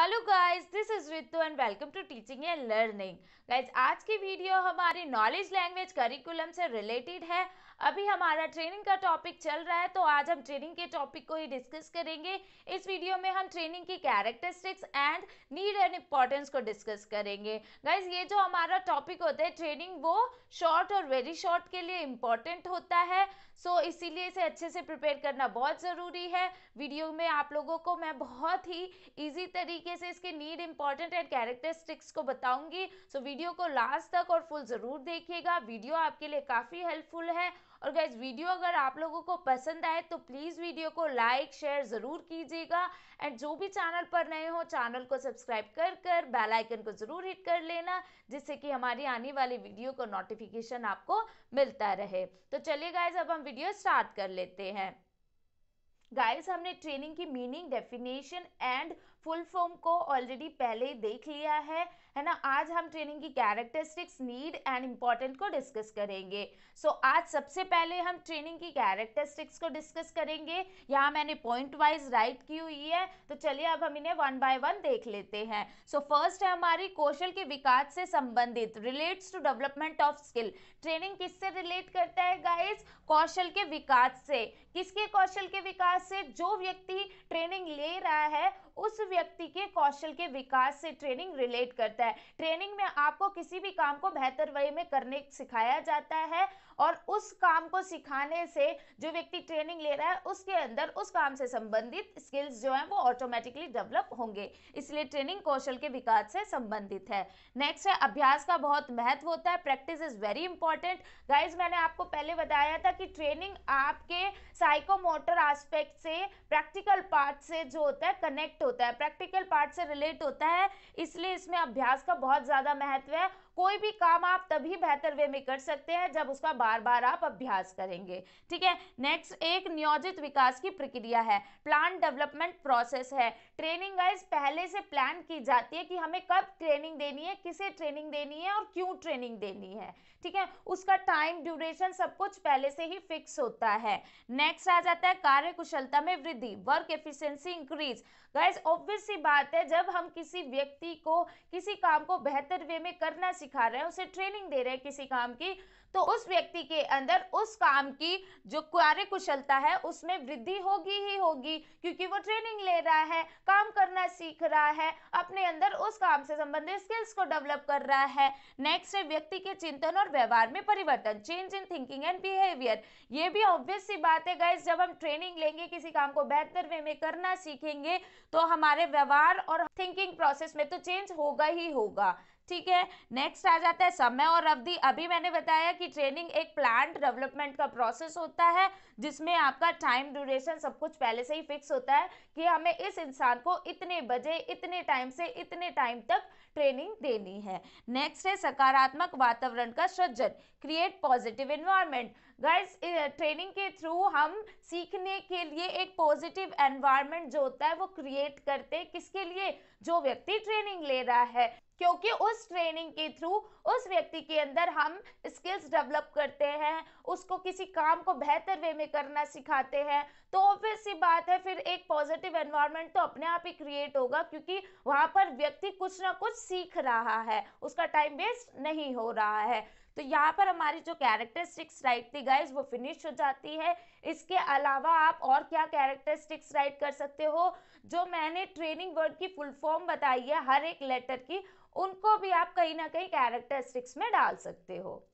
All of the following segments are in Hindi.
hello guys this is Ritu and welcome to teaching and learning guys आज की वीडियो हमारी नॉलेज लैंग्वेज करिकुलम से रिलेटेड है अभी हमारा ट्रेनिंग का टॉपिक चल रहा है तो आज हम ट्रेनिंग के टॉपिक को ही डिस्कस करेंगे इस वीडियो में हम ट्रेनिंग की characteristics and need and importance को डिस्कस करेंगे गाइज ये जो हमारा टॉपिक होता है ट्रेनिंग वो शॉर्ट और वेरी शॉर्ट के लिए इम्पॉर्टेंट होता है सो so, इसीलिए इसे अच्छे से प्रिपेयर करना बहुत ज़रूरी है वीडियो में आप लोगों को मैं बहुत ही ईजी तरीके से इसके नीड इम्पॉर्टेंट एंड कैरेक्टरिस्टिक्स को बताऊंगी सो so, वीडियो को लास्ट तक और फुल ज़रूर देखिएगा वीडियो आपके लिए काफ़ी हेल्पफुल है और गैस वीडियो अगर आप लोगों को पसंद आए तो प्लीज़ वीडियो को लाइक शेयर ज़रूर कीजिएगा एंड जो भी चैनल पर नए हो चैनल को सब्सक्राइब कर कर बेल आइकन को ज़रूर हिट कर लेना जिससे कि हमारी आने वाली वीडियो का नोटिफिकेशन आपको मिलता रहे तो चलिए गाइज अब हम वीडियो स्टार्ट कर लेते हैं गाइस हमने ट्रेनिंग की meaning definition and full form को ऑलरेडी पहले देख लिया है है ना आज हम ट्रेनिंग की कैरेक्टरिस्टिक्स नीड एंड इम्पॉर्टेंट को डिस्कस करेंगे सो so, आज सबसे पहले हम ट्रेनिंग की कैरेक्टरिस्टिक्स को डिस्कस करेंगे यहाँ मैंने पॉइंट वाइज राइट की हुई है तो चलिए अब हम इन्हें वन बाय वन देख लेते हैं सो so, फर्स्ट है हमारी कौशल के विकास से संबंधित relates to development of skill training किससे रिलेट करता है गाइज कौशल के विकास से किसके कौशल के विकास से जो व्यक्ति ट्रेनिंग ले रहा है उस व्यक्ति के कौशल के विकास से ट्रेनिंग रिलेट करता है ट्रेनिंग में आपको किसी भी काम को बेहतर वे में करने सिखाया जाता है और उस काम को सिखाने से जो व्यक्ति ट्रेनिंग ले रहा है उसके अंदर उस काम से संबंधित स्किल्स जो हैं वो ऑटोमेटिकली डेवलप होंगे इसलिए ट्रेनिंग कौशल के विकास से संबंधित है नेक्स्ट है अभ्यास का बहुत महत्व होता है practice is very important guys मैंने आपको पहले बताया था कि ट्रेनिंग आपके साइकोमोटर आस्पेक्ट से प्रैक्टिकल पार्ट से जो होता है कनेक्ट होता है प्रैक्टिकल पार्ट से रिलेट होता है इसलिए इसमें अभ्यास का बहुत ज़्यादा महत्व है कोई भी काम आप तभी बेहतर वे में कर सकते हैं जब उसका बार बार आप अभ्यास करेंगे ठीक है नेक्स्ट एक नियोजित विकास की प्रक्रिया है प्लान डेवलपमेंट प्रोसेस है ट्रेनिंग गाइज पहले से प्लान की जाती है कि हमें कब ट्रेनिंग देनी है किसे ट्रेनिंग देनी है और क्यों ट्रेनिंग देनी है ठीक है उसका टाइम ड्यूरेशन सब कुछ पहले से ही फिक्स होता है नेक्स्ट आ जाता है कार्य कुशलता में वृद्धि work efficiency increase guys obvious सी बात है जब हम किसी व्यक्ति को किसी काम को बेहतर वे में करना सीख सिखा रहे हैं उसे ट्रेनिंग दे रहे हैं किसी काम की तो उस व्यक्ति के अंदर उस काम की जो कार्य कुशलता है उसमें वृद्धि होगी ही होगी क्योंकि वो ट्रेनिंग ले रहा है काम करना सीख रहा है अपने अंदर उस काम से संबंधित स्किल्स को डेवलप कर रहा है नेक्स्ट है व्यक्ति के चिंतन और व्यवहार में परिवर्तन change in thinking and behaviour ये भी ऑब्वियस सी बात है गाइज जब हम ट्रेनिंग लेंगे किसी काम को बेहतर वे में करना सीखेंगे तो हमारे व्यवहार और थिंकिंग प्रोसेस में तो चेंज होगा ही होगा ठीक है नेक्स्ट आ जाता है समय और अवधि अभी मैंने बताया कि ट्रेनिंग एक प्लांट डेवलपमेंट का प्रोसेस होता है जिसमें आपका टाइम ड्यूरेशन सब कुछ पहले से ही फिक्स होता है कि हमें इस इंसान को इतने बजे इतने टाइम से इतने टाइम तक ट्रेनिंग देनी है नेक्स्ट है सकारात्मक वातावरण का सृजन create positive environment guys training eh, के थ्रू हम सीखने के लिए एक पॉजिटिव एनवायरनमेंट जो होता है वो क्रिएट करते हैं किसके लिए जो व्यक्ति ट्रेनिंग ले रहा है क्योंकि उस ट्रेनिंग के थ्रू उस व्यक्ति के अंदर हम स्किल्स डेवलप करते हैं उसको किसी काम को बेहतर वे में करना सिखाते हैं तो ऑब्वियस सी बात है फिर एक पॉजिटिव एनवायरनमेंट तो अपने आप ही क्रिएट होगा क्योंकि वहाँ पर व्यक्ति कुछ ना कुछ सीख रहा है उसका टाइम वेस्ट नहीं हो रहा है तो यहाँ पर हमारी जो कैरेक्टरिस्टिक्स राइट थी गाइज वो फिनिश हो जाती है इसके अलावा आप और क्या कैरेक्टरिस्टिक्स राइट कर सकते हो जो मैंने ट्रेनिंग वर्ड की फुल फॉर्म बताई है हर एक लेटर की उनको भी आप कहीं ना कहीं कैरेक्टरिस्टिक्स में डाल सकते हो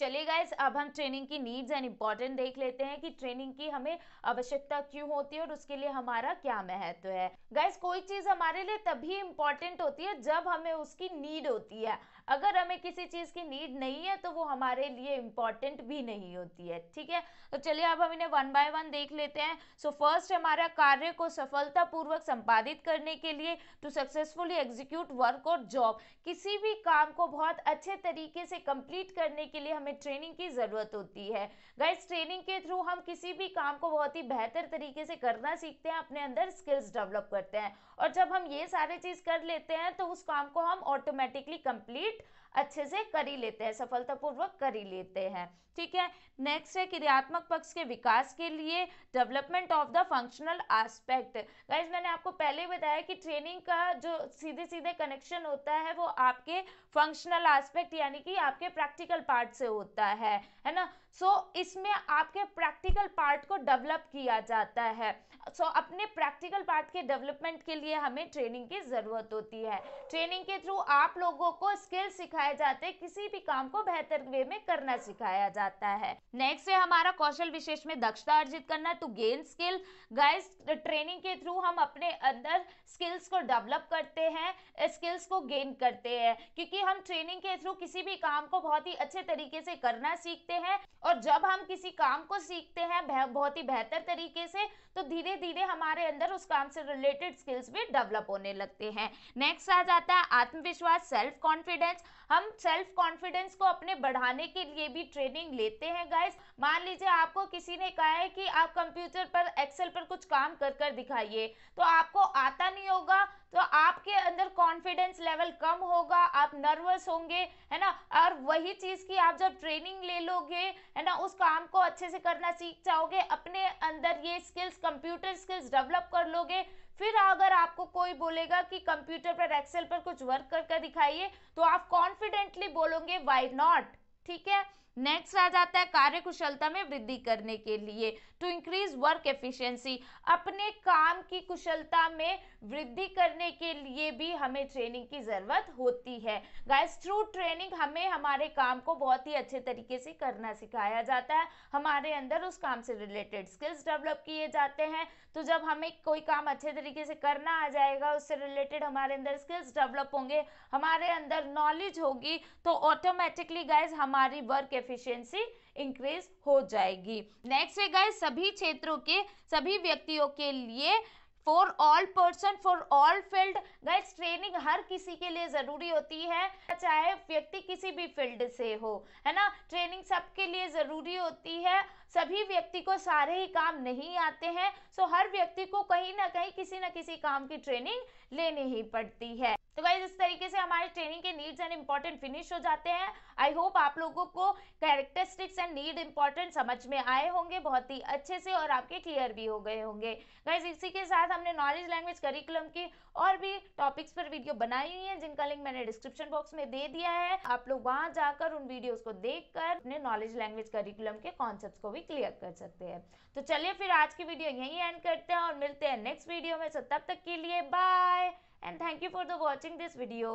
चलिए गाइज अब हम ट्रेनिंग की नीड्स एंड इम्पॉर्टेंट देख लेते हैं कि ट्रेनिंग की हमें आवश्यकता क्यों होती है और उसके लिए हमारा क्या महत्व है गाइज कोई चीज़ हमारे लिए तभी इम्पॉर्टेंट होती है जब हमें उसकी नीड होती है अगर हमें किसी चीज़ की नीड नहीं है तो वो हमारे लिए इम्पॉर्टेंट भी नहीं होती है ठीक है तो चलिए अब हम इन्हें वन बाय वन देख लेते हैं सो so, फर्स्ट हमारा कार्य को सफलतापूर्वक संपादित करने के लिए टू सक्सेसफुली एग्जीक्यूट वर्क और जॉब किसी भी काम को बहुत अच्छे तरीके से कंप्लीट करने के लिए हमें ट्रेनिंग की ज़रूरत होती है गाइस ट्रेनिंग के थ्रू हम किसी भी काम को बहुत ही बेहतर तरीके से करना सीखते हैं अपने अंदर स्किल्स डेवलप करते हैं और जब हम ये सारे चीज़ कर लेते हैं तो उस काम को हम ऑटोमेटिकली कंप्लीट it अच्छे से कर ही लेते हैं सफलतापूर्वक कर ही लेते हैं ठीक है नेक्स्ट है क्रियात्मक पक्ष के विकास के लिए development of the functional aspect guys मैंने आपको पहले बताया कि ट्रेनिंग का जो सीधे सीधे कनेक्शन होता है वो आपके फंक्शनल आस्पेक्ट यानी कि आपके प्रैक्टिकल पार्ट से होता है है ना सो so, इसमें आपके प्रैक्टिकल पार्ट को डेवलप किया जाता है सो so, अपने प्रैक्टिकल पार्ट के डेवलपमेंट के लिए हमें ट्रेनिंग की ज़रूरत होती है ट्रेनिंग के थ्रू आप लोगों को स्किल्स सिखाई सिखाए जाते किसी भी काम को बेहतर वे में करना सिखाया जाता है नेक्स्ट है हमारा कौशल विशेष में दक्षता अर्जित करना to gain skill guys training के थ्रू हम अपने अंदर स्किल्स को डेवलप करते हैं स्किल्स को गेन करते हैं क्योंकि हम ट्रेनिंग के थ्रू किसी भी काम को बहुत ही अच्छे तरीके से करना सीखते हैं और जब हम किसी काम को सीखते हैं बहुत ही बेहतर तरीके से तो धीरे धीरे हमारे अंदर उस काम से रिलेटेड स्किल्स भी डेवलप होने लगते हैं नेक्स्ट आ जाता है आत्मविश्वास सेल्फ कॉन्फिडेंस हम सेल्फ कॉन्फिडेंस को अपने बढ़ाने के लिए भी ट्रेनिंग लेते हैं गाइस मान लीजिए आपको किसी ने कहा है कि आप कंप्यूटर पर एक्सेल पर कुछ काम कर कर दिखाइए तो आपको आता नहीं होगा तो आपके अंदर कॉन्फिडेंस लेवल कम होगा आप नर्वस होंगे है ना और वही चीज़ की आप जब ट्रेनिंग ले लोगे है ना उस काम को अच्छे से करना सीख जाओगे अपने अंदर ये स्किल्स कंप्यूटर स्किल्स डेवलप कर लोगे फिर अगर आपको कोई बोलेगा कि कंप्यूटर पर एक्सेल पर कुछ वर्क करके दिखाइए तो आप कॉन्फिडेंटली बोलोगे वाई नॉट ठीक है नेक्स्ट आ जाता है कार्यकुशलता में वृद्धि करने के लिए टू इंक्रीज वर्क एफिशिएंसी अपने काम की कुशलता में वृद्धि करने के लिए भी हमें ट्रेनिंग की ज़रूरत होती है गाइस थ्रू ट्रेनिंग हमें हमारे काम को बहुत ही अच्छे तरीके से करना सिखाया जाता है हमारे अंदर उस काम से रिलेटेड स्किल्स डेवलप किए जाते हैं तो जब हमें कोई काम अच्छे तरीके से करना आ जाएगा उससे रिलेटेड हमारे अंदर स्किल्स डेवलप होंगे हमारे अंदर नॉलेज होगी तो ऑटोमेटिकली गाइज हमारी वर्क एफिशिएंसी इंक्रीज हो जाएगी नेक्स्ट है गाइस सभी क्षेत्रों के सभी व्यक्तियों के लिए for all person for all field guys training हर किसी के लिए ज़रूरी होती है चाहे व्यक्ति किसी भी फील्ड से हो है ना ट्रेनिंग सबके लिए ज़रूरी होती है सभी व्यक्ति को सारे ही काम नहीं आते हैं सो हर व्यक्ति को कहीं ना कहीं किसी ना किसी काम की ट्रेनिंग लेनी ही पड़ती है तो गाइज इस तरीके से हमारे ट्रेनिंग के नीड्स एंड इम्पॉर्टेंट फिनिश हो जाते हैं आई होप आप लोगों को कैरेक्टरिस्टिक्स एंड नीड इम्पॉर्टेंट समझ में आए होंगे बहुत ही अच्छे से और आपके क्लियर भी हो गए होंगे गाइज इसी के साथ हमने नॉलेज लैंग्वेज करिकुलम की और भी टॉपिक्स पर वीडियो बनाई हुई है जिनका लिंक मैंने डिस्क्रिप्शन बॉक्स में दे दिया है आप लोग वहाँ जाकर उन वीडियोज को देख कर अपने नॉलेज लैंग्वेज करिकुलम के कॉन्सेप्ट को भी क्लियर कर सकते हैं तो चलिए फिर आज की वीडियो यही एंड करते हैं और मिलते हैं नेक्स्ट वीडियो में सो तब तक के लिए bye and thank you for the watching this video